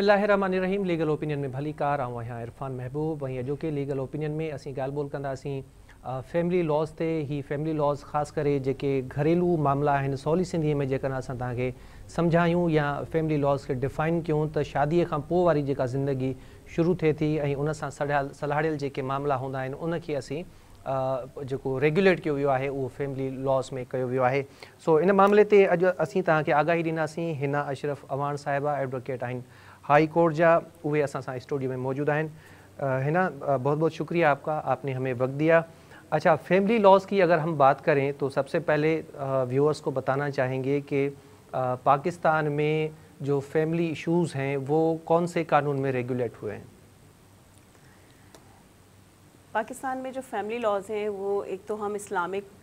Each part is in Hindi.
बिस्मिल्लाहिर्रहमानिर्रहीम लीगल ओपिनियन में भली कार आऊं यहाँ इरफान महबूब वहीं अॼो के लीगल ओपिनियन में असीं ॻाल्हि ॿोल फैमिली लॉस से ही फैमिली लॉस खास करे जेके घरेलू मामला आहिनि सवली सिंधीअ में जर असां तव्हांखे सम्झायूं या फैमिली लॉस के डिफाइन क्यों तो शादी का पोइ वारी जेका ज़िंदगी शुरू थे थी उन सां सलाड़ियल जेके मामला हूंदा आहिनि उनखे असीं रेगुलेट किया वियो आहे उहो फैमिली लॉस में किया वियो आहे सो इन मामले ते अॼु असीं तव्हांखे आगाही दींदी हिना अशरफ अवान साहिबा एडवोकेट आहिनि हाई कोर्ट जा उहे असां सां स्टूडियो में मौजूदु आहिनि ना बहुत बहुत शुक्रिया आपका आपने हमें वक्त दिया अच्छा फैमिली लॉज की अगर हम बात करें तो सबसे पहले व्यूअर्स को बताना चाहेंगे कि पाकिस्तान में जो फैमिली इश्यूज़ हैं वो कौन से कानून में रेगुलेट हुए हैं पाकिस्तान में जो फैमिली लॉज हैं वो एक तो हम इस्लामिक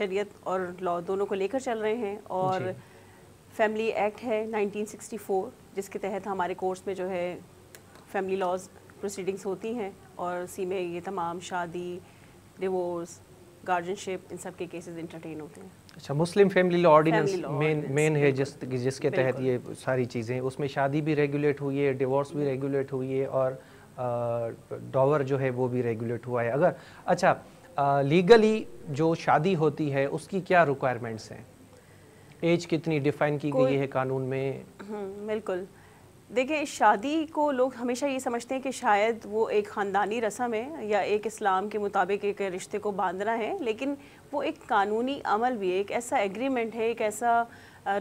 शरीयत और लॉ दोनों को लेकर चल रहे हैं और फैमिली एक्ट है 1964 जिसके तहत हमारे कोर्स में जो है फैमिली लॉज प्रोसीडिंग्स होती हैं और उसी में ये तमाम शादी डिवोर्स गार्जियनशिप इन सब के केसेस इंटरटेन होते हैं अच्छा Muslim family law ordinance main main है जिस जिसके तहत ये सारी चीज़ें उसमें शादी भी रेगुलेट हुई है डिवोर्स भी रेगुलेट हुई है और डॉवर जो है वो भी रेगुलेट हुआ है अगर अच्छा लीगली जो शादी होती है उसकी क्या रिक्वायरमेंट्स हैं एज कितनी डिफाइन की गई है कानून में हम्म, बिल्कुल देखिए शादी को लोग हमेशा ये समझते हैं कि शायद वो एक ख़ानदानी रस्म है या एक इस्लाम के मुताबिक एक रिश्ते को बांधना है लेकिन वो एक कानूनी अमल भी है एक ऐसा एग्रीमेंट है एक ऐसा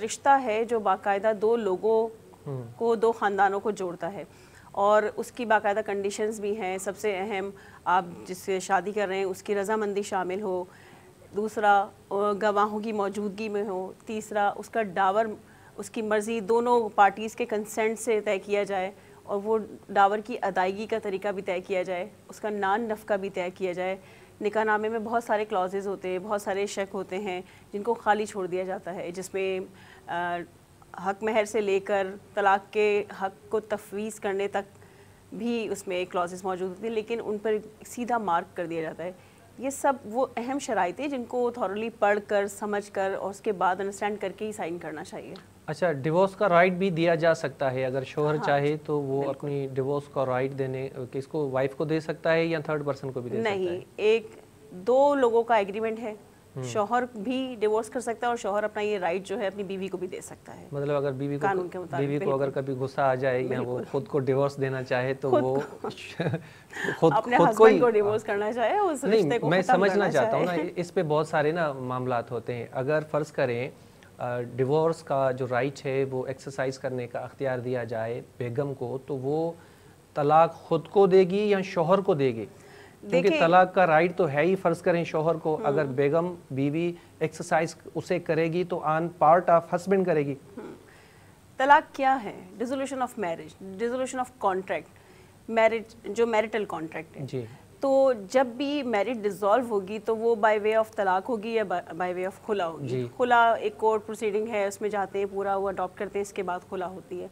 रिश्ता है जो बाकायदा दो लोगों हम्म। को दो ख़ानदानों को जोड़ता है और उसकी बाकायदा कंडीशंस भी हैं सबसे अहम आप जिससे शादी कर रहे हैं उसकी रजामंदी शामिल हो दूसरा गवाहों की मौजूदगी में हो तीसरा उसका डावर उसकी मर्ज़ी दोनों पार्टीज़ के कंसेंट से तय किया जाए और वो डावर की अदायगी का तरीका भी तय किया जाए उसका नान नफ़का भी तय किया जाए निका नामे में बहुत सारे क्लॉजेज़ होते हैं बहुत सारे शक होते हैं जिनको खाली छोड़ दिया जाता है जिसमें हक महर से लेकर तलाक के हक को तफवीज़ करने तक भी उसमें क्लॉजेज़ मौजूद होते हैं लेकिन उन पर सीधा मार्क कर दिया जाता है ये सब वो अहम शराइत है जिनको थॉरली पढ़ कर समझ कर और उसके बाद अंडरस्टैंड करके ही साइन करना चाहिए अच्छा डिवोर्स का राइट भी दिया जा सकता है अगर शोहर हाँ, चाहे तो वो अपनी डिवोर्स का राइट देने किसको वाइफ को दे सकता है या थर्ड पर्सन को भी दे नहीं सकता है? एक दो लोगों का एग्रीमेंट है हम्म। शोहर भी डिवोर्स कर सकता है और शोहर अपना ये राइट जो है अपनी बीवी को भी दे सकता है मतलब अगर बीवी को कानून के मुताबिक बीवी को अगर कभी गुस्सा आ जाए या वो खुद को डिवोर्स देना चाहे तो वो खुद अपने खुद को, को डिवोर्स हाँ। करना चाहे उस नहीं, को मैं समझना चाहता हूँ ना इस पे बहुत सारे ना मामला होते हैं अगर फर्ज करें डिवोर्स का जो राइट है वो एक्सरसाइज करने का अख्तियार दिया जाए बेगम को तो वो तलाक खुद को देगी या शोहर को देगी क्योंकि तलाक का राइट तो है ही फर्ज करें शोहर को हम्म। अगर बेगम बीवी एक्सरसाइज उसे करेगी तो आन पार्ट ऑफ हस्बैंड करेगी हम्म। तलाक क्या है dissolution of marriage dissolution of contract marriage जो मैरिटल कॉन्ट्रैक्ट है जी तो जब भी मैरिज डिसॉल्व होगी तो वो बाय वे ऑफ तलाक होगी या बाय वे ऑफ खुला होगी खुला एक कोर्ट प्रोसीडिंग है उसमें जाते हैं पूरा वो अडॉप्ट करते हैं इसके बाद खुला होती है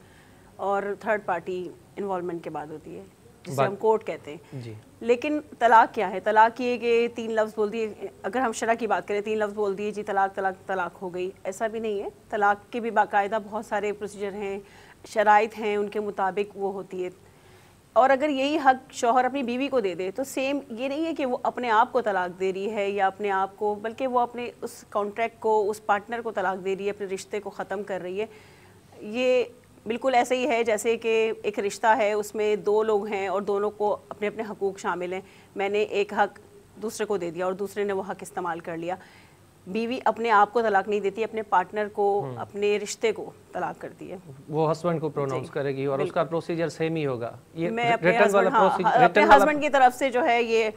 और थर्ड पार्टी इन्वॉलमेंट के बाद होती है जिसे हम कोर्ट कहते हैं लेकिन तलाक क्या है तलाक ये कि तीन लफ्ज़ बोल दिए अगर हम शरा की बात करें तीन लफ्ज़ बोल दिए जी तलाक तलाक तलाक हो गई ऐसा भी नहीं है तलाक के भी बाकायदा बहुत सारे प्रोसीजर हैं शराइ हैं उनके मुताबिक वो होती है और अगर यही हक शोहर अपनी बीवी को दे दे तो सेम ये नहीं है कि वो अपने आप को तलाक दे रही है या अपने आप को बल्कि वो अपने उस कॉन्ट्रैक्ट को उस पार्टनर को तलाक दे रही है अपने रिश्ते को ख़त्म कर रही है ये बिल्कुल ऐसे ही है जैसे कि एक रिश्ता है उसमें दो लोग हैं और दोनों को अपने अपने हकूक़ शामिल हैं मैंने एक हक दूसरे को दे दिया और दूसरे ने वो हक इस्तेमाल कर लिया बीवी अपने आप को तलाक नहीं देती अपने पार्टनर को हम्म। अपने रिश्ते को तलाक करती है वो हस्बैंड को प्रोनाउंस करेगी और उसका प्रोसीजर सेम ही होगा ये मैं अपने हस्बैंड हाँ, हाँ की तरफ से जो है ये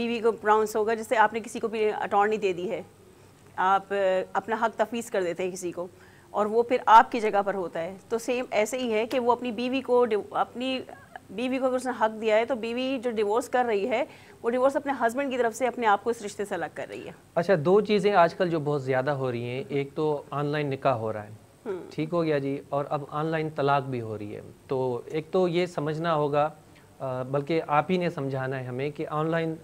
बीवी को प्रोनाउंस होगा जैसे आपने किसी को भी अटॉर्नी दे दी है आप अपना हक तफीज़ कर देते हैं किसी को और वो फिर आपकी जगह पर होता है तो सेम ऐसे ही है कि वो अपनी बीवी को अपनी बीवी को अगर उसने हक दिया है तो बीवी जो डिवोर्स कर रही है वो डिवोर्स अपने हस्बैंड की तरफ से अपने आप को इस रिश्ते से अलग कर रही है अच्छा दो चीज़ें आजकल जो बहुत ज़्यादा हो रही हैं एक तो ऑनलाइन निकाह हो रहा है हम्म। ठीक हो गया जी और अब ऑनलाइन तलाक भी हो रही है तो एक तो ये समझना होगा बल्कि आप ही ने समझाना है हमें कि ऑनलाइन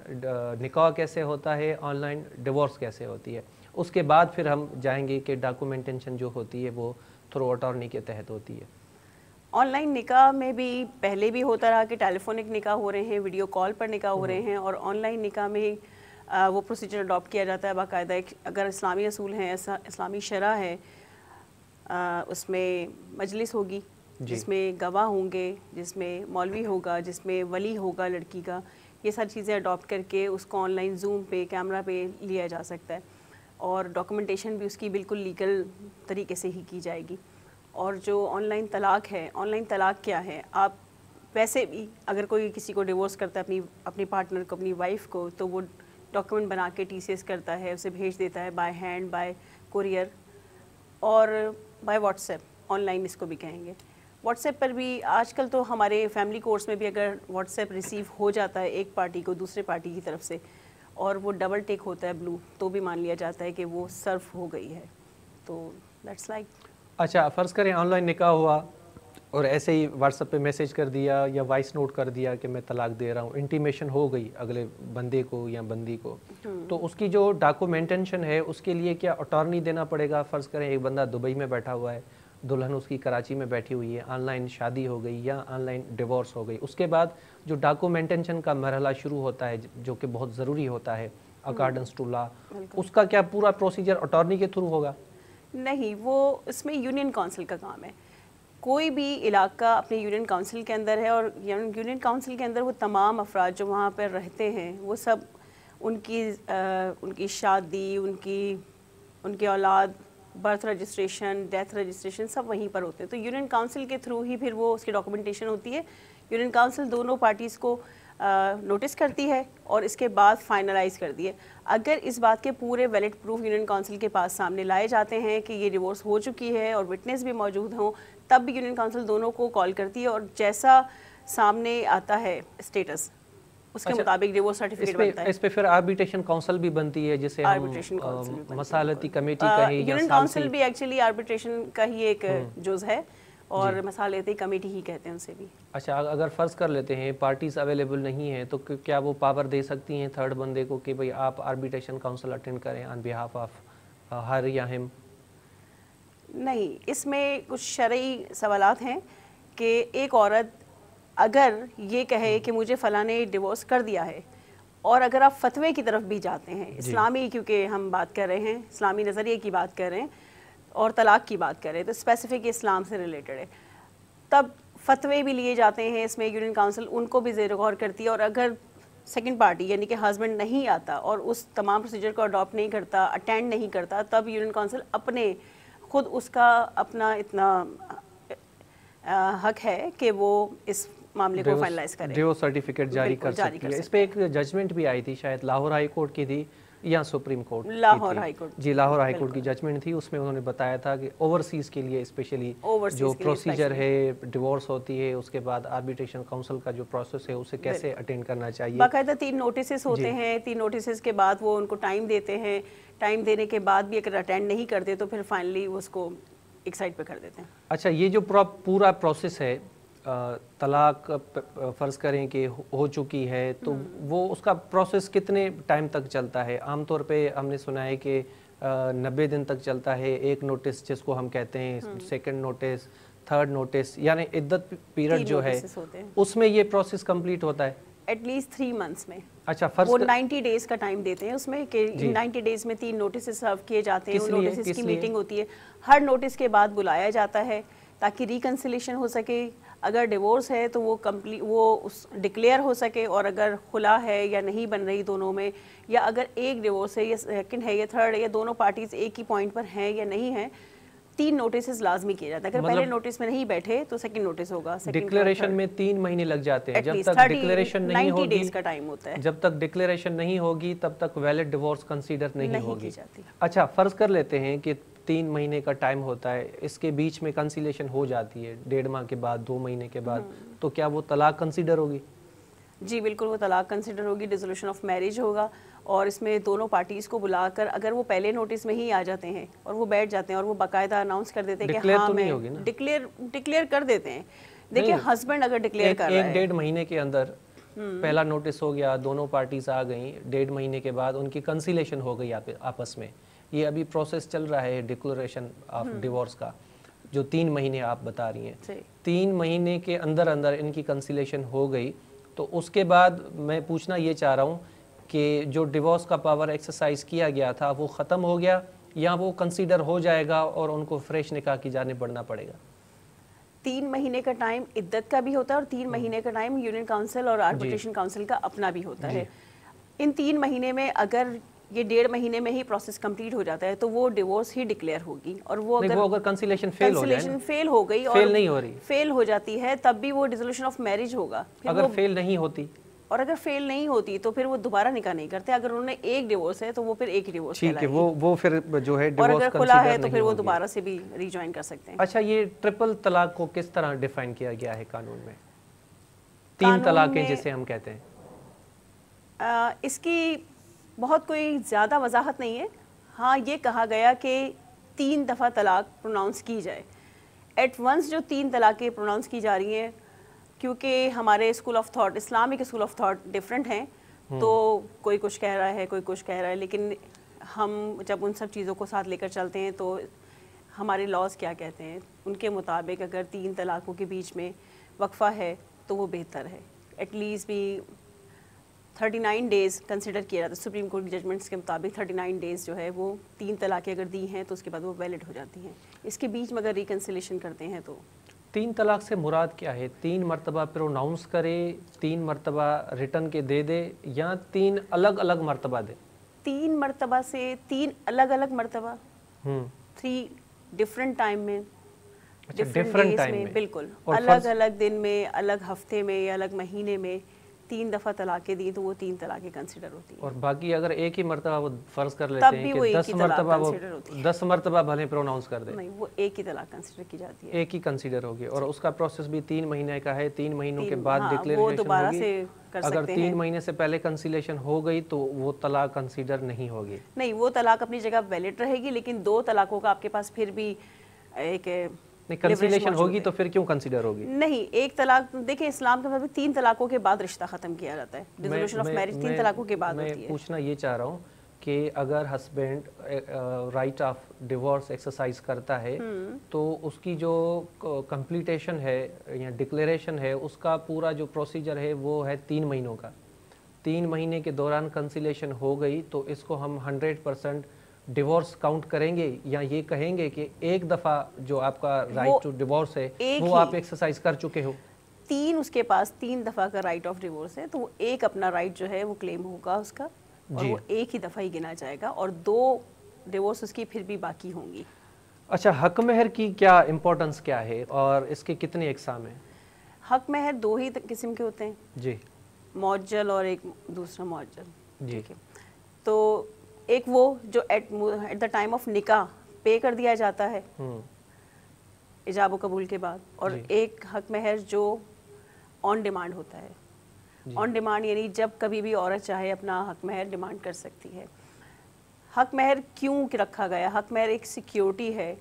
निकाह कैसे होता है ऑनलाइन डिवोर्स कैसे होती है उसके बाद फिर हम जाएंगे कि डॉक्यूमेंटेशन जो होती है वो थ्रू अटॉर्नी के तहत होती है ऑनलाइन निकाह में भी पहले भी होता रहा कि टेलीफोनिक निकाह हो रहे हैं वीडियो कॉल पर निकाह हो रहे हम्म। हैं और ऑनलाइन निकाह में वो प्रोसीजर अडॉप्ट किया जाता है बाकायदा एक अगर इस्लामी असूल हैं ऐसा इस्लामी शरा है आ, उसमें मजलिस होगी जिसमें गवाह होंगे जिसमें मौलवी होगा जिसमें वली होगा लड़की का ये सारी चीज़ें अडॉप्ट करके उसको ऑनलाइन जूम पे कैमरा पे लिया जा सकता है और डॉक्यूमेंटेशन भी उसकी बिल्कुल लीगल तरीके से ही की जाएगी और जो ऑनलाइन तलाक है ऑनलाइन तलाक क्या है आप वैसे भी अगर कोई किसी को डिवोर्स करता है अपनी अपने पार्टनर को अपनी वाइफ को तो वो डॉक्यूमेंट बना के टी करता है उसे भेज देता है बाय हैंड बाय कुरियर और बाय व्हाट्सएप ऑनलाइन इसको भी कहेंगे व्हाट्सएप पर भी आजकल तो हमारे फैमिली कोर्स में भी अगर व्हाट्सएप रिसीव हो जाता है एक पार्टी को दूसरे पार्टी की तरफ से और वो डबल टेक होता है ब्लू तो भी मान लिया जाता है कि वो सर्फ हो गई है तो दैट्स लाइक like अच्छा फ़र्ज़ करें ऑनलाइन निकाह हुआ और ऐसे ही व्हाट्सअप पे मैसेज कर दिया या वॉइस नोट कर दिया कि मैं तलाक दे रहा हूँ इंटीमेशन हो गई अगले बंदे को या बंदी को हम्म। तो उसकी जो डॉक्यूमेंटेशन है उसके लिए क्या अटॉर्नी देना पड़ेगा फ़र्ज़ करें एक बंदा दुबई में बैठा हुआ है दुल्हन उसकी कराची में बैठी हुई है ऑनलाइन शादी हो गई या ऑनलाइन डिवोर्स हो गई उसके बाद जो डॉक्यूमेंटेशन का मरहला शुरू होता है जो कि बहुत ज़रूरी होता है अकॉर्डेंस टू उसका क्या पूरा प्रोसीजर अटॉर्नी के थ्रू होगा नहीं वो इसमें यूनियन काउंसिल का काम है कोई भी इलाका अपने यूनियन काउंसिल के अंदर है और यूनियन काउंसिल के अंदर वो तमाम अफराद जो वहाँ पर रहते हैं वो सब उनकी आ, उनकी शादी उनकी उनकी औलाद बर्थ रजिस्ट्रेशन डेथ रजिस्ट्रेशन सब वहीं पर होते हैं तो यूनियन काउंसिल के थ्रू ही फिर वो उसकी डॉक्यूमेंटेशन होती है यूनियन काउंसिल दोनों पार्टीज़ को नोटिस करती है और इसके बाद फाइनलाइज करती है अगर इस बात के पूरे वैलिड प्रूफ यूनियन काउंसिल के पास सामने लाए जाते हैं कि ये डिवोर्स हो चुकी है और विटनेस भी मौजूद हों तब भी यूनियन काउंसिल दोनों को कॉल करती है और जैसा सामने आता है स्टेटस उसके अच्छा, मुताबिक जो वो सर्टिफिकेट बनता है इस पे फिर आर्बिट्रेशन काउंसिल भी बनती है जिसे हम मसालती कमेटी कहें यूनियन काउंसिल भी एक्चुअली आर्बिट्रेशन का ही एक हम्म। जुज है और मसालती कमेटी ही कहते हैं उसे भी अच्छा अगर फ़र्ज़ कर लेते हैं पार्टीज़ अवेलेबल नहीं है तो क्या वो पावर दे सकती हैं थर्ड बंदे को कि भाई आप आर्बिट्रेशन काउंसिल अटेंड करें ऑन बिहाफ ऑफ हर या हिम नहीं इसमें कुछ शरई सवाल हैं कि एक औरत अगर ये कहे हम्म। कि मुझे फ़लाँ ने डिवोर्स कर दिया है और अगर आप फतवे की तरफ भी जाते हैं इस्लामी क्योंकि हम बात कर रहे हैं इस्लामी नज़रिए की बात कर रहे हैं और तलाक़ की बात कर रहे हैं तो स्पेसिफिक इस्लाम से रिलेटेड है तब फतवे भी लिए जाते हैं इसमें यूनियन काउंसिल उनको भी जेर गौर करती है और अगर सेकेंड पार्टी यानी कि हस्बैंड नहीं आता और उस तमाम प्रोसीजर को अडॉप्ट नहीं करता अटेंड नहीं करता तब यूनियन काउंसिल अपने खुद उसका अपना इतना आ, हक है कि वो इस मामले को फाइनलाइज करें डिओ सर्टिफिकेट जारी कर सकती है इस पे एक जजमेंट भी आई थी शायद लाहौर हाई कोर्ट की थी या supreme court Lahore high court जी लाहौर हाई कोर्ट की जजमेंट थी उसमें उन्होंने बताया था कि ओवरसीज के लिए स्पेशली जो प्रोसीजर है डिवोर्स होती है उसके बाद आर्बिट्रेशन काउंसिल का जो प्रोसेस है उसे कैसे अटेंड करना चाहिए बाकायदा तीन नोटिस होते हैं तीन नोटिस के बाद वो उनको टाइम देते हैं टाइम देने के बाद भी अगर अटेंड नहीं करते तो फिर फाइनली उसको एक साइड पे कर देते हैं अच्छा ये जो पूरा प्रोसेस है तलाक फ़र्ज़ करें कि हो चुकी है तो हम्म। वो उसका प्रोसेस कितने टाइम तक चलता है आमतौर पे हमने सुना है कि नब्बे दिन तक चलता है एक नोटिस जिसको हम कहते हैं सेकंड नोटिस थर्ड नोटिस यानी इद्दत पीरियड जो है उसमें ये प्रोसेस कंप्लीट होता है एटलीस्ट थ्री मंथ्स में अच्छा फर्स्ट वो नाइन्टी डेज का टाइम देते हैं उसमें कि नाइन्टी डेज में तीन नोटिस सर्व किए जाते हैं नोटिस की मीटिंग होती है हर नोटिस के बाद बुलाया जाता है ताकि रिकन्सिलेशन हो सके अगर डिवोर्स है तो वो कम्प्ली वो उस डिक्लेयर हो सके और अगर खुला है या नहीं बन रही दोनों में या अगर एक डिवोर्स है या सेकंड है या थर्ड है या दोनों पार्टीज एक ही पॉइंट पर हैं या नहीं है तीन नोटिस लाजमी किया जाता है अगर मतलब पहले नोटिस में नहीं बैठे तो सेकंड नोटिस होगा डिक्लेरेशन में तीन महीने लग जाते हैं जब तक डिक्लेरेशन नहीं होगी डेज का टाइम होता है जब तक डिक्लेरेशन नहीं होगी तब तक वैलिड डिवोर्स कंसीडर नहीं, नहीं होगी अच्छा फर्ज कर लेते हैं कि तीन महीने का टाइम होता है इसके बीच में कंसिलेशन हो जाती है डेढ़ माह के बाद दो महीने के बाद हम्म। तो क्या वो तलाक कंसिडर होगी जी बिल्कुल वो तलाक कंसिडर होगी डिसोल्यूशन ऑफ मैरिज होगा और इसमें दोनों पार्टीज़ को बुलाकर अगर वो पहले नोटिस में ही आ जाते हैं और वो बैठ जाते हैं और वो बाकायदा अनाउंस कर देते हैं कि हाँ तो मैं डिक्लेयर डिक्लेयर कर देते हैं देखिए हस्बैंड अगर डिक्लेयर कर एक डेढ़ महीने के अंदर हम्म। पहला नोटिस हो गया दोनों पार्टीज आ गई डेढ़ महीने के बाद उनकी कंसिलेशन हो गई आपस में ये अभी प्रोसेस चल रहा है डिक्लोरेशन ऑफ डिवोर्स का जो तीन महीने आप बता रही हैं तीन महीने के अंदर अंदर इनकी कंसिलेशन हो गई तो उसके बाद मैं पूछना ये चाह रहा हूँ कि जो डिवोर्स का पावर एक्सरसाइज किया गया था वो ख़त्म हो गया या वो कंसीडर हो जाएगा और उनको फ्रेश निकाह की जाने बढ़ना पड़ेगा तीन महीने का टाइम इद्दत का भी होता है और तीन हम्म। महीने का टाइम यूनियन काउंसिल और आर्बिट्रेशन काउंसिल का अपना भी होता है इन तीन महीने में अगर ये डेढ़ महीने में ही प्रोसेस कंप्लीट हो जाता है तो वो डिवोर्स ही डिक्लेयर होगी और वो अगर वो अगर कंसिलेशन फेल हो फेल हो गई और फेल नहीं हो रही फेल हो जाती है तब भी वो डिसोल्यूशन ऑफ मैरिज होगा अगर फेल नहीं होती और अगर फेल नहीं होती तो फिर वो दोबारा निकाह नहीं करते अगर उन्होंने एक डिवोर्स है तो वो फिर एक ही डिवोर्स ठीक है वो वो फिर जो है और अगर खुला है तो फिर वो दोबारा से भी रिज्वाइन कर सकते हैं अच्छा ये ट्रिपल तलाक को किस तरह डिफाइन किया गया है कानून में तीन तलाकें जिसे हम कहते हैं इसकी बहुत कोई ज़्यादा वजाहत नहीं है हाँ ये कहा गया कि तीन दफ़ा तलाक प्रोनाउंस की जाए एट वंस जो तीन तलाक़ें प्रोनाउंस की जा रही हैं क्योंकि हमारे school of thought Islamic school of thought different हैं हम्म। तो कोई कुछ कह रहा है कोई कुछ कह रहा है लेकिन हम जब उन सब चीज़ों को साथ लेकर चलते हैं तो हमारे लॉज क्या कहते हैं उनके मुताबिक अगर तीन तलाक़ों के बीच में वक्फ़ा है तो वो बेहतर है एटलीस्ट भी थर्टी नाइन डेज़ कंसिडर किया जाता है सुप्रीम कोर्ट की जजमेंट्स के मुताबिक थर्टी नाइन डेज़ जो है वो तीन तलाक़ें अगर दी हैं तो उसके बाद वो वैलिड हो जाती हैं इसके बीच में अगर रिकन्सिलेशन करते हैं तो तीन तलाक से मुराद क्या है तीन मरतबा प्रोनाउंस करे तीन मरतबा रिटर्न के दे दे या तीन अलग अलग मरतबा दे तीन मरतबा से तीन अलग अलग मरतबा थ्री डिफरेंट टाइम में डिफरेंट अच्छा, डेज में, में बिल्कुल अलग अलग दिन में अलग हफ्ते में या अलग महीने में तीन दफ़ा तलाके दी तो वो तीन तलाके कंसिडर होती है और बाकी अगर एक ही मरतबा वो फ़र्ज़ कर लेते हैं कि दस मरतबा वो दस मरतबा भले प्रोनाउंस कर दे नहीं वो एक ही तलाक कंसिडर की जाती है एक ही कंसिडर होगी और उसका प्रोसेस भी तीन महीने का है तीन महीनों के बाद डिक्लेरेशन हाँ, दोबारा से कर अगर सकते तीन महीने से पहले कंसिलेशन हो गई तो वो तलाक कंसीडर नहीं होगी नहीं वो तलाक अपनी जगह वैलिड रहेगी लेकिन दो तलाकों का आपके पास फिर भी एक नहीं होगी तो फिर क्यों कंसीडर होगी नहीं एक तलाक देखिए इस्लाम के मुताबिक तीन तलाकों के बाद रिश्ता खत्म किया जाता है डिसोल्यूशन ऑफ मैरिज तीन तलाकों के बाद होती है मैं पूछना ये चाह रहा हूँ कि अगर husband right of divorce exercise करता है हम्म। तो उसकी जो कंप्लीटेशन है या डिक्लेरेशन है उसका पूरा जो प्रोसीजर है वो है तीन महीनों का तीन महीने के दौरान कंसिलेशन हो गई तो इसको हम हंड्रेड परसेंट डिवोर्स काउंट करेंगे या ये कहेंगे कि एक दफा जो आपका राइट टू डिवोर्स है वो आप एक्सरसाइज कर चुके हो तीन उसके पास तीन दफा का राइट ऑफ डिवोर्स है तो वो एक अपना राइट जो है वो क्लेम होगा उसका और वो एक ही दफा ही गिना जाएगा और दो डिवोर्स उसकी फिर भी बाकी होंगी अच्छा हक मेहर की क्या इम्पोर्टेंस क्या है और इसके कितने इकसाम है हक मेहर दो ही किस्म के होते हैं जी मौजल और एक दूसरा मौजल ठीक है तो एक वो जो at at the time of निका पे कर दिया जाता है हम्म। इजाब कबूल के बाद और एक हक महर जो ऑन डिमांड होता है ऑन डिमांड यानी जब कभी भी औरत चाहे अपना हक महर डिमांड कर सकती है हक महर क्यों रखा गया हक महर एक सिक्योरिटी है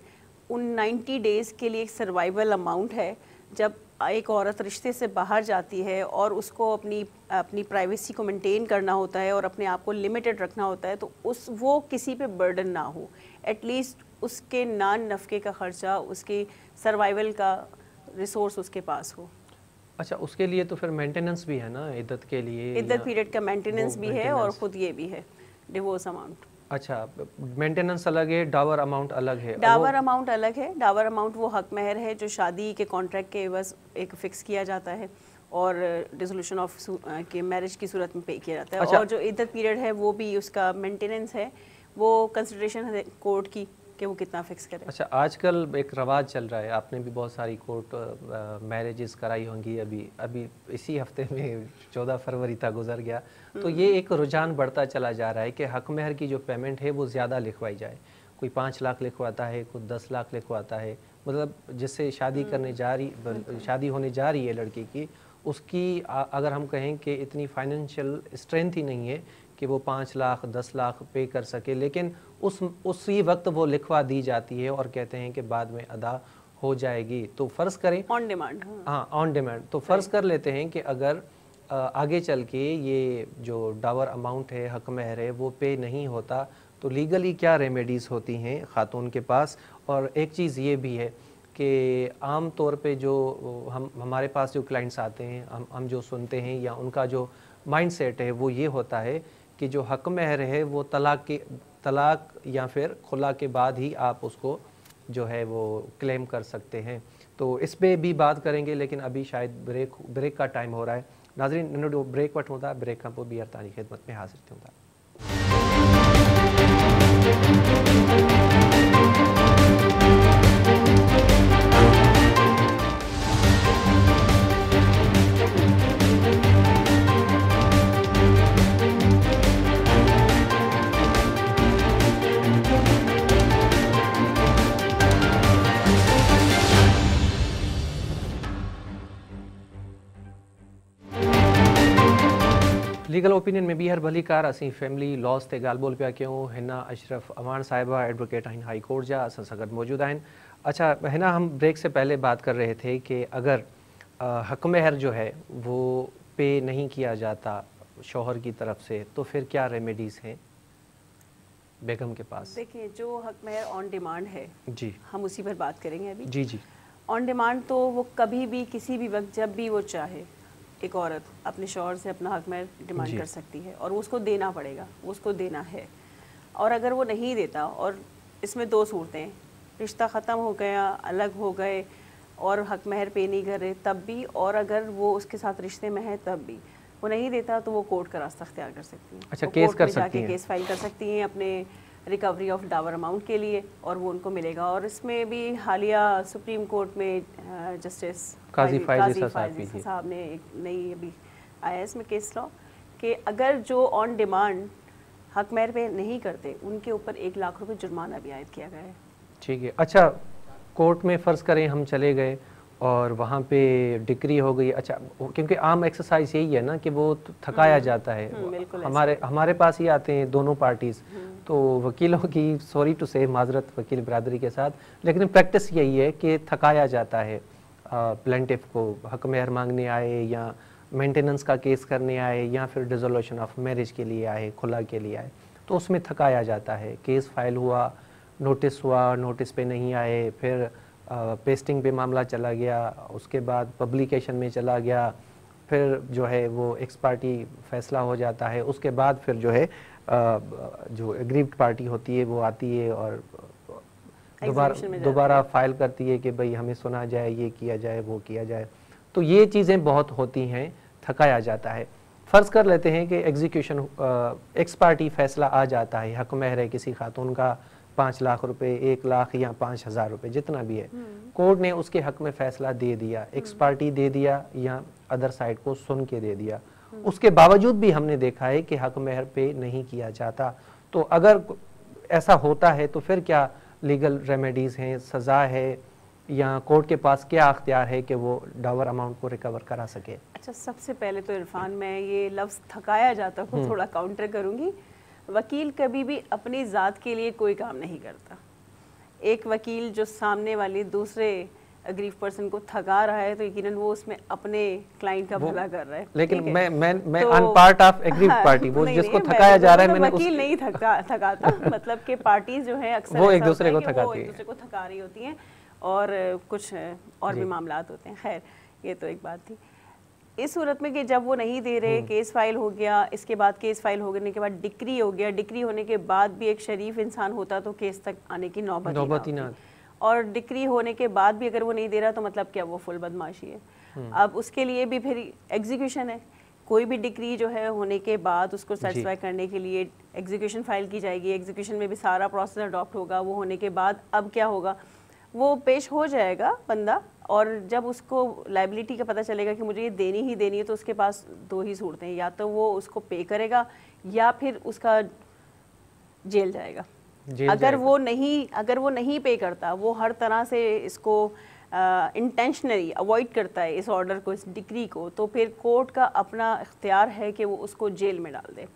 उन 90 डेज़ के लिए एक सर्वाइवल अमाउंट है जब एक औरत रिश्ते से बाहर जाती है और उसको अपनी अपनी प्राइवेसी को मेंटेन करना होता है और अपने आप को लिमिटेड रखना होता है तो उस वो किसी पे बर्डन ना हो एटलीस्ट उसके नान नफके का ख़र्चा उसके सर्वाइवल का रिसोर्स उसके पास हो अच्छा उसके लिए तो फिर मेंटेनेंस भी है ना इद्दत के लिए इद्दत पीरियड का मेंटेनेंस भी है और ख़ुद ये भी है डिवोर्स अमाउंट अच्छा मेंटेनेंस अलग है डावर अमाउंट अलग है डावर अमाउंट अलग है डावर अमाउंट वो हक महर है जो शादी के कॉन्ट्रैक्ट के बस एक फिक्स किया जाता है और डिसोल्यूशन ऑफ के मैरिज की सूरत में पे किया जाता है अच्छा, और जो इधर पीरियड है वो भी उसका मेंटेनेंस है वो कंसिड्रेशन है कोर्ट की कि वो कितना फिक्स करें अच्छा आजकल एक रवाज चल रहा है आपने भी बहुत सारी कोर्ट मैरिजेस कराई होंगी अभी अभी इसी हफ्ते में चौदह फरवरी तक गुजर गया तो ये हम्म। एक रुझान बढ़ता चला जा रहा है कि हक महर की जो पेमेंट है वो ज़्यादा लिखवाई जाए कोई पाँच लाख लिखवाता है कोई दस लाख लिखवाता है मतलब जिससे शादी हम्म। करने जा रही शादी होने जा रही है लड़की की उसकी अगर हम कहें कि इतनी फाइनेंशियल स्ट्रेंथ ही नहीं है कि वो पाँच लाख दस लाख पे कर सके लेकिन उस उसी वक्त वो लिखवा दी जाती है और कहते हैं कि बाद में अदा हो जाएगी तो फ़र्ज़ करें ऑन डिमांड हाँ ऑन हाँ, डिमांड तो फ़र्ज़ कर लेते हैं कि अगर आगे चल के ये जो डावर अमाउंट है हक महर है वो पे नहीं होता तो लीगली क्या रेमेडीज़ होती हैं ख़ातून के पास और एक चीज़ ये भी है कि आम तौर पे जो हम हमारे पास जो क्लाइंट्स आते हैं हम हम जो सुनते हैं या उनका जो माइंड सेट है वो ये होता है कि जो हक महर है वो तलाक के तलाक या फिर खुला के बाद ही आप उसको जो है वो क्लेम कर सकते हैं तो इस पर भी बात करेंगे लेकिन अभी शायद ब्रेक ब्रेक का टाइम हो रहा है नाजरीन ब्रेक वट है ब्रेक वो पोइ ॿीहर तारीख ख़िदमत में हाज़िर होता है लीगल ओपिनियन में बीहर हर भली कार असीं फैमिली लॉस से ॻाल्हि ॿोल पिया कयूं हिना अशरफ अमान साहिबा एडवोकेट आहिनि हाई कोर्ट जहाँ असा सा गॾु मौजूदु आहिनि अच्छा हिना हम ब्रेक से पहले बात कर रहे थे कि अगर हक मेहर जो है वो पे नहीं किया जाता शोहर की तरफ से तो फिर क्या रेमेडीज़ हैं बेगम के पास देखिए जो हक मेहर ऑन डिमांड है जी हम उसी पर बात करेंगे अभी जी जी ऑन डिमांड तो वो कभी भी किसी भी वक्त जब भी वो चाहे एक औरत अपने शोहर से अपना हक में डिमांड कर सकती है और उसको देना पड़ेगा उसको देना है और अगर वो नहीं देता और इसमें दो सूरतें रिश्ता ख़त्म हो गया अलग हो गए और हक महर पे नहीं कर रहे तब भी और अगर वो उसके साथ रिश्ते में है तब भी वो नहीं देता तो वो कोर्ट का रास्ता अख्तियार कर सकती है अच्छा केस कर सकती है केस फाइल कर सकती हैं अपने रिकवरी ऑफ डावर अमाउंट के लिए और वो उनको मिलेगा और इसमें भी हालिया सुप्रीम कोर्ट में जस्टिस काजी फायजी साहब ने एक नई अभी आया इसमें केस लॉ कि अगर जो ऑन डिमांड हक मेर पे नहीं करते उनके ऊपर एक लाख रुपए जुर्माना भी आयद किया गया है ठीक है अच्छा कोर्ट में फ़र्ज़ करें हम चले गए और वहाँ पे डिक्री हो गई अच्छा क्योंकि आम एक्सरसाइज यही है ना कि वो तो थकाया हम्म, जाता है हम्म, हमारे हमारे पास ही आते हैं दोनों पार्टीज हम्म। तो वकीलों की सॉरी टू से माजरत वकील बरदरी के साथ लेकिन प्रैक्टिस यही है कि थकाया जाता है प्लेंटिफ को हक मेहर मांगने आए या मेंटेनेंस का केस करने आए या फिर डिजोल्यूशन ऑफ मैरिज के लिए आए खुला के लिए आए तो उसमें थकाया जाता है केस फाइल हुआ नोटिस हुआ नोटिस पे नहीं आए फिर पेस्टिंग पे मामला चला गया उसके बाद पब्लिकेशन में चला गया फिर जो है वो एक्स पार्टी फैसला हो जाता है उसके बाद फिर जो है जो एग्रीव्ड पार्टी होती है वो आती है और दोबारा दोबारा फाइल करती है कि भाई हमें सुना जाए ये किया जाए वो किया जाए तो ये चीज़ें बहुत होती हैं थकाया जाता है फ़र्ज़ कर लेते हैं कि एग्जीक्यूशन एक्स पार्टी फैसला आ जाता है हक महर है किसी खातून का पाँच लाख रुपए एक लाख या पाँच हज़ार रुपए जितना भी है हम्म। कोर्ट ने उसके हक में फैसला दे दिया हम्म। एक्स पार्टी दे दिया या अदर साइड को सुन के दे दिया हम्म। उसके बावजूद भी हमने देखा है कि हक मेहर पे नहीं किया जाता तो अगर ऐसा होता है तो फिर क्या लीगल रेमेडीज़ हैं सज़ा है या कोर्ट के पास क्या अख्तियार है कि वो डावर अमाउंट को रिकवर करा सके अच्छा सबसे पहले तो इरफान मैं ये लफ्ज़ थकाया जाता हूँ थोड़ा काउंटर करूँगी वकील कभी भी अपनी ज़ात के लिए कोई काम नहीं करता एक वकील जो सामने वाले दूसरे अग्रीव पर्सन को थका रहा है तो यकीनन वो उसमें अपने क्लाइंट का भला कर रहा है लेकिन मैं मैं मैं तो, पार्ट ऑफ एग्रीव पार्टी वो जिसको थकाया मतलब जा रहा है मैंने वकील नहीं थका थकाता मतलब कि पार्टीज जो है अक्सर वो एक दूसरे को थकाती है को थका रही होती हैं और कुछ और भी मामला होते हैं खैर ये तो एक बात थी इस सूरत में कि जब वो नहीं दे रहे हम्म। केस फाइल हो गया इसके बाद केस फाइल होने के बाद डिक्री हो गया डिक्री होने के बाद भी एक शरीफ इंसान होता तो केस तक आने की नौबत नौबत ही ना और डिक्री होने के बाद भी अगर वो नहीं दे रहा तो मतलब क्या वो फुल बदमाशी है हम्म। अब उसके लिए भी फिर एग्जीक्यूशन है कोई भी डिग्री जो है होने के बाद उसको सेटिस्फाई करने के लिए एग्जीक्यूशन फाइल की जाएगी एग्जीक्यूशन में भी सारा प्रोसेस अडॉप्ट होगा वो होने के बाद अब क्या होगा वो पेश हो जाएगा बंदा और जब उसको लाइबिलिटी का पता चलेगा कि मुझे ये देनी ही देनी है तो उसके पास दो ही सूरतें हैं या तो वो उसको पे करेगा या फिर उसका जेल जाएगा जेल अगर जाएगा। वो नहीं अगर वो नहीं पे करता वो हर तरह से इसको इंटेंशनली अवॉइड करता है इस ऑर्डर को इस डिग्री को तो फिर कोर्ट का अपना इख्तियार है कि वो उसको जेल में डाल दे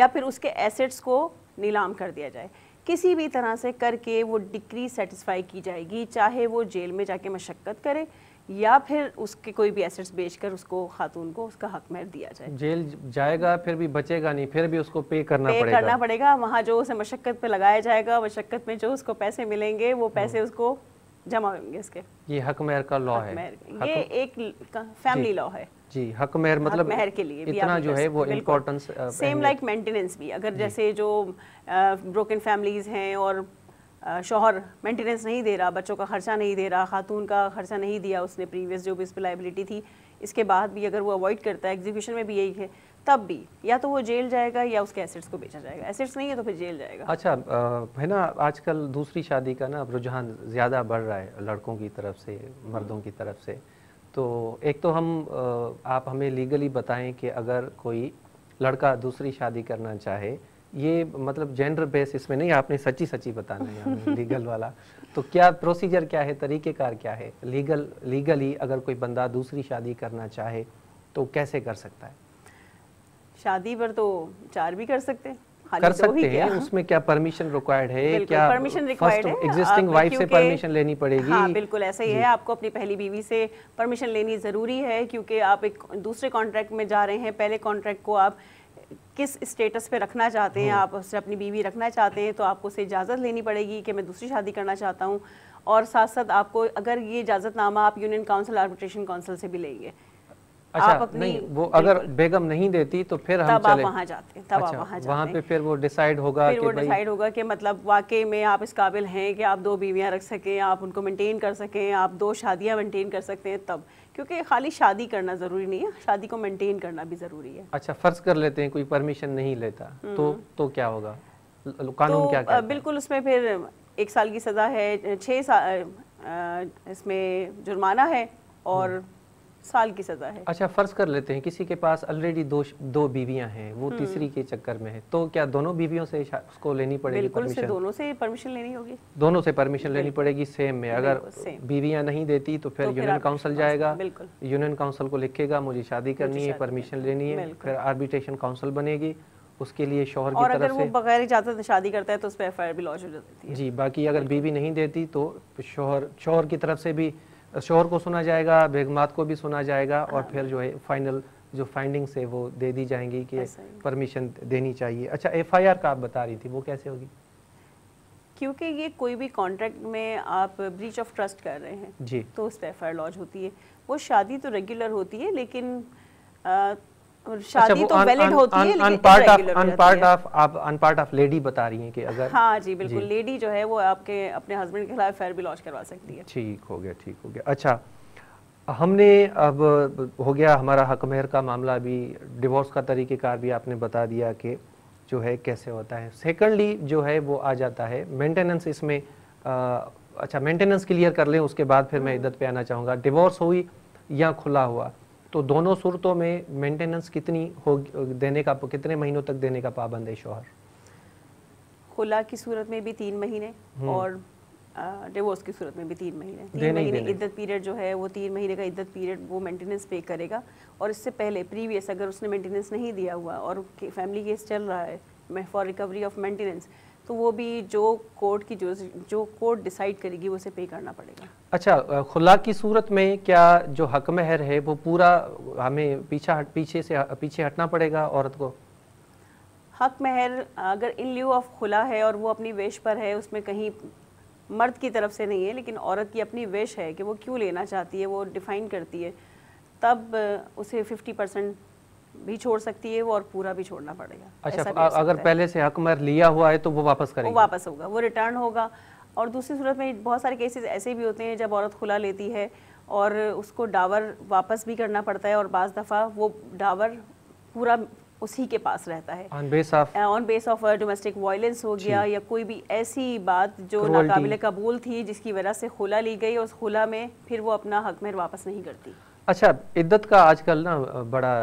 या फिर उसके एसेट्स को नीलाम कर दिया जाए किसी भी तरह से करके वो डिक्री सेटिस्फाई की जाएगी चाहे वो जेल में जाके मशक्क़त करे या फिर उसके कोई भी एसेट्स बेचकर उसको खातून को उसका हक महर दिया जाए जेल जाएगा फिर भी बचेगा नहीं फिर भी उसको पे करना पे पड़ेगा करना पड़ेगा वहाँ जो उसे मशक्क़त पे लगाया जाएगा मशक्क़त में जो उसको पैसे मिलेंगे वो पैसे हम्म। उसको जमा होंगे इसके ये हक मेहर का लॉ है हक... ये एक फैमिली लॉ है जी हक मेहर मतलब मेहर के लिए भी इतना जो है वो इम्पोर्टेंस सेम लाइक मेंटेनेंस भी अगर जैसे जो ब्रोकन फैमिलीज हैं और शोहर मेंटेनेंस नहीं दे रहा बच्चों का खर्चा नहीं दे रहा खातून का खर्चा नहीं दिया उसने प्रीवियस जो भी इस पर लाइबिलिटी थी इसके बाद भी अगर वो अवॉइड करता है एग्जीक्यूशन में भी यही है तब भी या तो वो जेल जाएगा या उसके एसिड्स को बेचा जाएगा एसिड्स नहीं है तो फिर जेल जाएगा अच्छा है ना आजकल दूसरी शादी का ना रुझान ज़्यादा बढ़ रहा है लड़कों की तरफ से मर्दों की तरफ से तो एक तो हम आप हमें लीगली बताएं कि अगर कोई लड़का दूसरी शादी करना चाहे ये मतलब जेंडर बेस इसमें नहीं आपने सच्ची सच्ची बताना है लीगल वाला तो क्या प्रोसीजर क्या है तरीक़ेकार क्या है लीगल लीगली अगर कोई बंदा दूसरी शादी करना चाहे तो कैसे कर सकता है शादी पर तो चार भी कर सकते हैं कर सकते हैं उसमें क्या परमिशन रिक्वायर्ड है क्या परमिशन रिक्वायर्ड है एग्जिस्टिंग वाइफ से परमिशन लेनी पड़ेगी हाँ बिल्कुल ऐसा ही है आपको अपनी पहली बीवी से परमिशन लेनी ज़रूरी है क्योंकि आप एक दूसरे कॉन्ट्रैक्ट में जा रहे हैं पहले कॉन्ट्रैक्ट को आप किस स्टेटस पे रखना चाहते हैं आप उससे अपनी बीवी रखना चाहते हैं तो आपको उसे इजाज़त लेनी पड़ेगी कि मैं दूसरी शादी करना चाहता हूँ और साथ साथ आपको अगर ये इजाज़तनामा आप यूनियन काउंसिल आर्बिट्रेशन काउंसिल से भी लेंगे अच्छा, आप अपनी नहीं, वो अगर बेगम नहीं देती तो फिर हम तब चले। आप वहाँ जाते हैं तब अच्छा, आप वहाँ जाते वहाँ पे फिर वो डिसाइड होगा फिर कि वो डिसाइड होगा कि मतलब वाकई में आप इस काबिल हैं कि आप दो बीवियाँ रख सकें आप उनको मेंटेन कर सकें आप दो शादियाँ मेंटेन कर सकते हैं तब क्योंकि खाली शादी करना ज़रूरी नहीं है शादी को मेंटेन करना भी ज़रूरी है अच्छा फ़र्ज कर लेते हैं कोई परमिशन नहीं लेता हम्म। तो तो क्या होगा कानून तो, क्या बिल्कुल उसमें फिर एक साल की सज़ा है छः साल इसमें जुर्माना है और हम्म। साल की सजा है अच्छा फर्ज कर लेते हैं किसी के पास ऑलरेडी दो दो बीवियां हैं वो हम्म। तीसरी के चक्कर में है तो क्या दोनों बीवियों से उसको लेनी पड़ेगी बिल्कुल से दोनों से परमिशन लेनी होगी दोनों से परमिशन लेनी पड़ेगी सेम में अगर बीवियां नहीं देती तो फिर यूनियन तो काउंसिल जाएगा यूनियन काउंसिल को लिखेगा मुझे शादी करनी है परमिशन लेनी है फिर आर्बिट्रेशन काउंसिल बनेगी उसके लिए शोहर की तरफ से बगैर इजाजत शादी करता है तो उस पर एफ भी लॉन्च हो जाती है जी बाकी अगर बीवी नहीं देती तो शोहर शोहर की तरफ से भी शोर को सुना जाएगा बेगमात को भी सुना जाएगा और फिर जो है फाइनल जो फाइंडिंग्स है वो दे दी जाएंगी कि परमिशन देनी चाहिए अच्छा एफआईआर का आप बता रही थी वो कैसे होगी क्योंकि ये कोई भी कॉन्ट्रैक्ट में आप ब्रीच ऑफ ट्रस्ट कर रहे हैं जी तो उस पर एफ लॉज होती है वो शादी तो रेगुलर होती है लेकिन आ, शादी अच्छा, तो वैलिड होती है लेकिन अनपार्ट ऑफ आप अनपार्ट ऑफ लेडी बता रही हैं कि अगर हाँ जी बिल्कुल लेडी जो है वो आपके अपने हस्बैंड के खिलाफ भी लॉन्च करवा सकती है ठीक हो गया ठीक हो गया अच्छा हमने अब हो गया हमारा हक मेहर का मामला भी डिवोर्स का तरीक़ेकार भी आपने बता दिया कि जो है कैसे होता है सेकेंडली जो है वो आ जाता है मेंटेनेंस इसमें अच्छा मेंटेनेंस क्लियर कर लें उसके बाद फिर मैं हम्म। इद्दत पे आना चाहूँगा डिवोर्स हुई या खुला हुआ तो दोनों सूरतों में मेंटेनेंस कितनी हो देने का कितने महीनों तक देने का पाबंद है शोहर खुला की सूरत में भी तीन महीने हम्म। और डिवोर्स की सूरत में भी तीन महीने तीन महीने इद्दत पीरियड जो है वो तीन महीने का इद्दत पीरियड वो मेंटेनेंस पे करेगा और इससे पहले प्रीवियस अगर उसने मेंटेनेंस नहीं दिया हुआ और फैमिली केस चल रहा है फॉर रिकवरी ऑफ मेंटेनेंस तो वो भी जो कोर्ट की जो जो कोर्ट डिसाइड करेगी उसे पे करना पड़ेगा अच्छा खुला की सूरत में क्या जो हक महर है वो पूरा हमें पीछा हट पीछे से पीछे हटना पड़ेगा औरत को हक महर अगर इन लियो ऑफ खुला है और वो अपनी वेश पर है उसमें कहीं मर्द की तरफ से नहीं है लेकिन औरत की अपनी वेश है कि वो क्यों लेना चाहती है वो डिफ़ाइन करती है तब उसे फिफ्टी परसेंट भी छोड़ सकती है वो और पूरा भी छोड़ना पड़ेगा अच्छा तो अगर पहले से हक मर लिया हुआ है तो वो वापस करेगी वो वापस होगा वो रिटर्न होगा और दूसरी सूरत में बहुत सारे केसेस ऐसे भी होते हैं जब औरत खुला लेती है और उसको डावर वापस भी करना पड़ता है और बज दफ़ा वो डावर पूरा उसी के पास रहता है on base of on base of domestic violence हो गया या कोई भी ऐसी बात जो नाकाबिल कबूल थी जिसकी वजह से खुला ली गई और उस खुला में फिर वो अपना हक मेहर वापस नहीं करती अच्छा इद्दत का आजकल ना बड़ा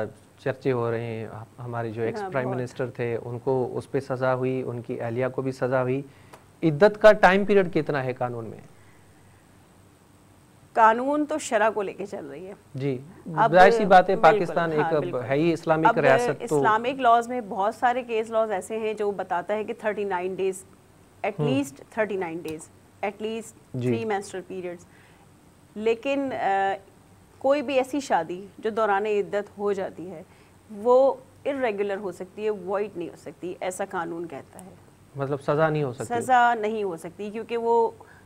चर्चे हो रहे हैं हमारे जो एक्स प्राइम मिनिस्टर थे उनको उस पर सज़ा हुई उनकी अहलिया को भी सज़ा हुई इद्दत का टाइम पीरियड कितना है कानून में कानून तो शरा को लेके चल रही है जी अब सी बात है पाकिस्तान हाँ, एक है ही इस्लामिक रियासत तो इस्लामिक लॉज में बहुत सारे केस लॉज ऐसे हैं जो बताता है कि 39 days at least 39 days at least three menstrual periods लेकिन कोई भी ऐसी शादी जो दौरान इद्दत हो जाती है वो इरेगुलर हो सकती है वॉइड नहीं हो सकती ऐसा कानून कहता है मतलब सज़ा नहीं हो सकती सज़ा नहीं हो सकती क्योंकि वो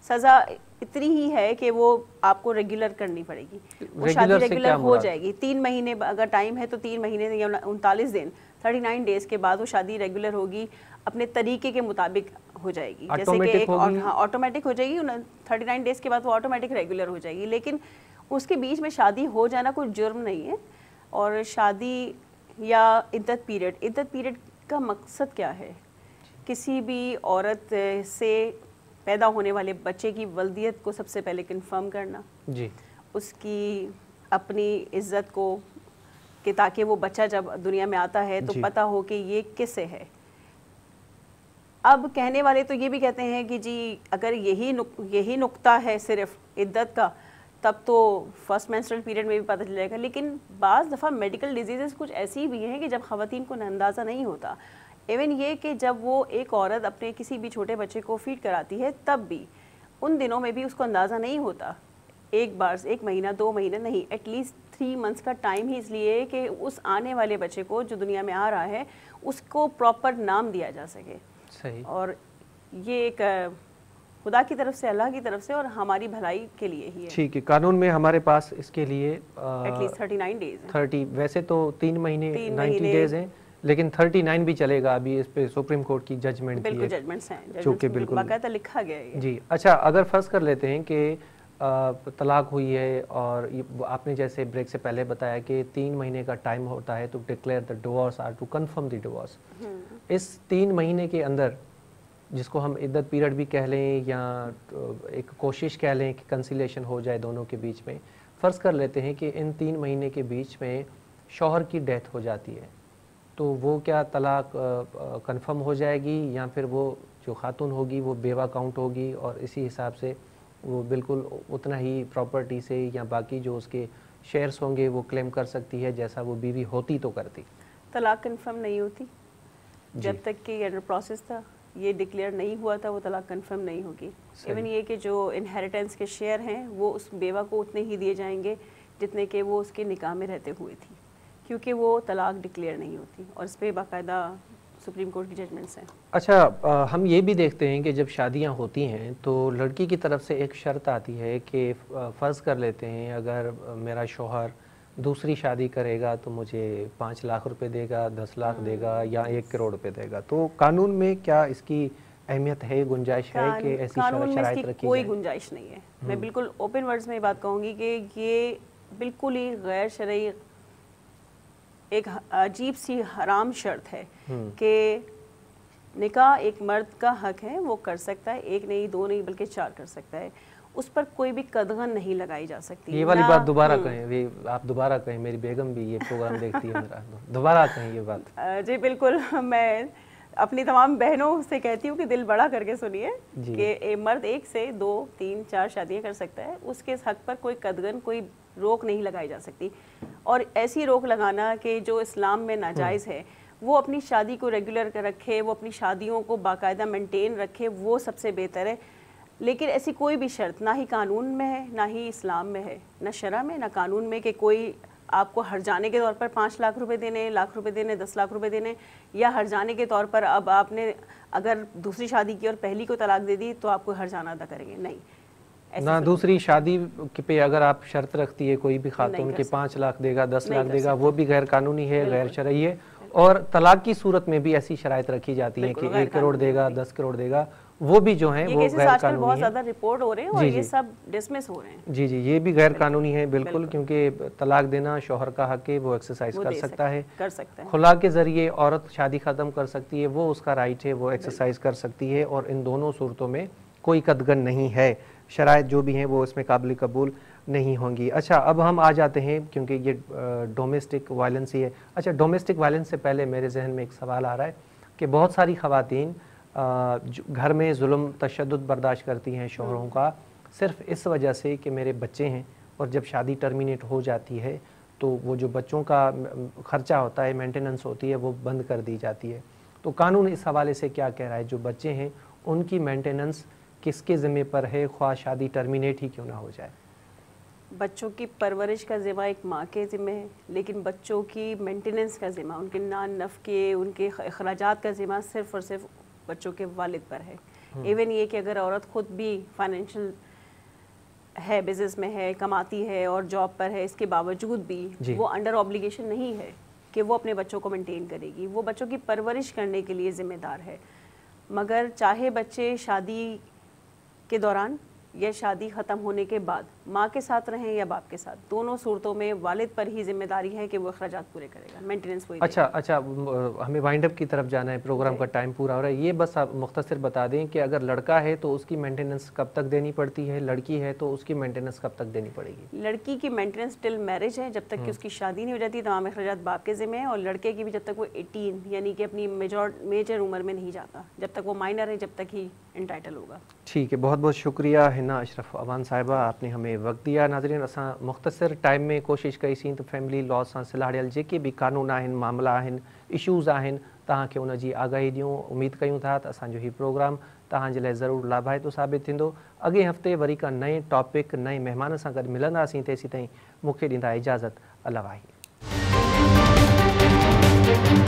सज़ा इतनी ही है कि वो आपको रेगुलर करनी पड़ेगी वो शादी रेगुलर हो जाएगी तीन महीने अगर टाइम है तो तीन महीने या उनतालीस दिन थर्टी नाइन डेज़ के बाद वो शादी रेगुलर होगी अपने तरीके के मुताबिक हो जाएगी जैसे कि एक ऑटोमेटिक हाँ, हो जाएगी थर्टी नाइन डेज़ के बाद वो ऑटोमेटिक रेगुलर हो जाएगी लेकिन उसके बीच में शादी हो जाना कोई जुर्म नहीं है और शादी या इद्दत पीरियड इद्दत पीरियड का मकसद क्या है किसी भी औरत से पैदा होने वाले बच्चे की वल्दियत को सबसे पहले कन्फर्म करना जी उसकी अपनी इज्जत को कि ताकि वो बच्चा जब दुनिया में आता है तो पता हो कि ये किसे है अब कहने वाले तो ये भी कहते हैं कि जी अगर यही नुक, यही नुकता है सिर्फ इद्दत का तब तो फर्स्ट मैंस्ट्रल पीरियड में भी पता चलेगा लेकिन बज़ दफ़ा मेडिकल डिजीज़ कुछ ऐसी भी हैं कि जब ख़वान को अंदाज़ा नहीं होता इवन ये कि जब वो एक औरत अपने किसी भी छोटे बच्चे को फीड कराती है तब भी उन दिनों में भी उसको अंदाज़ा नहीं होता एक बार एक महीना दो महीना नहीं एटलीस्ट थ्री मंथ्स का टाइम ही इसलिए कि उस आने वाले बच्चे को जो दुनिया में आ रहा है उसको प्रॉपर नाम दिया जा सके सही और ये एक खुदा की तरफ से अल्लाह की तरफ से और हमारी भलाई के लिए ही है ठीक है कानून में हमारे पास इसके लिए at least thirty nine days thirty वैसे तो तीन महीने नाइन्टी डेज हैं लेकिन 39 भी चलेगा अभी इस पे सुप्रीम कोर्ट की जजमेंट की है हैं जो कि बिल्कुल बाकायदा लिखा गया है जी अच्छा अगर फर्ज कर लेते हैं कि तलाक हुई है और आपने जैसे ब्रेक से पहले बताया कि तीन महीने का टाइम होता है to declare the divorce or to confirm the divorce इस तीन महीने के अंदर जिसको हम इद्दत पीरियड भी कह लें या एक कोशिश कह लें कि कंसिलेशन हो जाए दोनों के बीच में फ़र्ज़ कर लेते हैं कि इन तीन महीने के बीच में शोहर की डेथ हो जाती है तो वो क्या तलाक कंफर्म हो जाएगी या फिर वो जो खातून होगी वो बेवा काउंट होगी और इसी हिसाब से वो बिल्कुल उतना ही प्रॉपर्टी से या बाकी जो उसके शेयर्स होंगे वो क्लेम कर सकती है जैसा वो बीवी होती तो करती तलाक कंफर्म नहीं होती जब तक कि प्रोसेस था ये डिक्लेयर नहीं हुआ था वो तलाक कंफर्म नहीं होगी इवन ये कि जो इनहेरिटेंस के शेयर हैं वो उस बेवा को उतने ही दिए जाएंगे जितने के वो उसके निकाह में रहते हुए थी क्योंकि वो तलाक डिक्लेयर नहीं होती और इस पर बाकायदा सुप्रीम कोर्ट की जजमेंट्स हैं अच्छा आ, हम ये भी देखते हैं कि जब शादियां होती हैं तो लड़की की तरफ से एक शर्त आती है कि फ़र्ज़ कर लेते हैं अगर मेरा शोहर दूसरी शादी करेगा तो मुझे पाँच लाख रुपए देगा दस लाख हाँ। देगा या एक करोड़ रुपए देगा तो कानून में क्या इसकी अहमियत है गुंजाइश है कि ऐसी कानून में इसकी कोई गुंजाइश नहीं है हम्म। मैं बिल्कुल ओपन वर्ड्स में ये बात कहूँगी कि ये बिल्कुल ही गैर शरय एक अजीब सी हराम शर्त है हम्म। कि निकाह एक मर्द का हक है वो कर सकता है एक नहीं दो नहीं बल्कि चार कर सकता है उस पर कोई भी कदगन नहीं लगाई जा सकती ये वाली बात दोबारा हम्म। कहें भी आप दोबारा कहें मेरी बेगम भी ये प्रोग्राम देखती है मेरा दोबारा कहें ये बात जी बिल्कुल मैं अपनी तमाम बहनों से कहती हूँ कि दिल बड़ा करके सुनिए कि ए, मर्द एक से दो तीन चार शादियाँ कर सकता है उसके हक पर कोई कदगन कोई रोक नहीं लगाई जा सकती और ऐसी रोक लगाना कि जो इस्लाम में हम्म। नाजायज़ है वो अपनी शादी को रेगुलर कर रखे वो अपनी शादियों को बाकायदा मेंटेन रखे वो सबसे बेहतर है लेकिन ऐसी कोई भी शर्त ना ही कानून में है ना ही इस्लाम में है ना शरा में ना कानून में कि कोई आपको हर जाने के तौर पर पाँच लाख रुपए देने लाख रुपए देने दस लाख रुपए देने या हर जाने के तौर पर अब आपने अगर दूसरी शादी की और पहली को तलाक दे दी तो आपको हर जाना अदा करेंगे नहीं ना दूसरी शादी पे अगर आप शर्त रखती है कोई भी खातून के पाँच लाख देगा दस लाख देगा वो भी गैर कानूनी है गैर शरा है और तलाक की सूरत में भी ऐसी शरात रखी जाती है कि एक करोड़ देगा दस करोड़ देगा वो भी जो है वो गैर कानूनी बहुत ज्यादा रिपोर्ट हो रहे हैं और ये सब डिसमिस हो रहे हैं जी जी ये भी गैर कानूनी है बिल्कुल, बिल्कुल। क्योंकि तलाक देना शोहर का हक है वो एक्सरसाइज कर सकता है कर सकता है खुला के जरिए औरत शादी खत्म कर सकती है वो उसका राइट है वो एक्सरसाइज कर सकती है और इन दोनों सूरतों में कोई कदगन नहीं है शराय जो भी हैं वो इसमें काबिल कबूल नहीं होंगी अच्छा अब हम आ जाते हैं क्योंकि ये डोमेस्टिक वायलेंस ही है अच्छा डोमेस्टिक वायलेंस से पहले मेरे जहन में एक सवाल आ रहा है कि बहुत सारी खातन घर में जुल्म तशद बर्दाश्त करती हैं शोहरों का सिर्फ इस वजह से कि मेरे बच्चे हैं और जब शादी टर्मिनेट हो जाती है तो वो जो बच्चों का ख़र्चा होता है मेंटेनेंस होती है वो बंद कर दी जाती है तो कानून इस हवाले से क्या कह रहा है जो बच्चे हैं उनकी मेंटेनेंस किसके ज़िम्मे पर है ख्वा शादी टर्मिनेट ही क्यों ना हो जाए बच्चों की परवरिश का ज़िम्मा एक माँ के ज़िम्मे है लेकिन बच्चों की मेंटेनेंस का ज़िम्मा उनके नान नफ के उनके अखराज का ज़िम्मा सिर्फ़ और सिर्फ बच्चों के वालिद पर है इवन हम्म। ये कि अगर औरत ख़ुद भी फाइनेंशियल है बिजनेस में है कमाती है और जॉब पर है इसके बावजूद भी वो अंडर ऑब्लिगेशन नहीं है कि वो अपने बच्चों को मेंटेन करेगी वो बच्चों की परवरिश करने के लिए ज़िम्मेदार है मगर चाहे बच्चे शादी के दौरान या शादी ख़त्म होने के बाद माँ के साथ रहें या बाप के साथ दोनों सूरतों में वालिद पर ही जिम्मेदारी है कि वो अखराज पूरे करेगा मेंटेनेंस वही अच्छा देगा। अच्छा हमें वाइंड अप की तरफ जाना है प्रोग्राम का टाइम पूरा हो रहा है ये बस आप मुख्तर बता दें कि अगर लड़का है तो उसकी मेंटेनेंस कब तक देनी पड़ती है लड़की है तो उसकी मेंटेनेंस कब तक देनी पड़ेगी लड़की की मेंटेनेंस टिल मैरिज है जब तक कि हम्म। उसकी शादी नहीं हो जाती तमाम अखराज बाप के जिम्मे हैं और लड़के की भी जब तक वो एटीन यानी कि अपनी मेजॉर मेजर उम्र में नहीं जाता जब तक वो माइनर है जब तक ही इंटाइटल होगा ठीक है बहुत बहुत शुक्रिया हिना अशरफ अवान साहिबा आपने हमें में वक़्तु दिया नाज़रीन अस मुख्तसर टाइम में कोशिशि कईसीं तो फैमिली लॉ से सिलाड़ियल जेके बि कानून आहिनि मामला इशूज़ आहिनि तव्हांखे उनजी आगाही दूँ उम्मीद क्यों था असो असांजो हीउ प्रोग्राम तव्हांजे लाइ ज़रूरु साबित अगे हफ़्ते वरी का नए टॉपिक नए मेहमान से गॾु मिलंदासीं तेसीं ताईं मूंखे ॾींदा इजाज़त अलावाही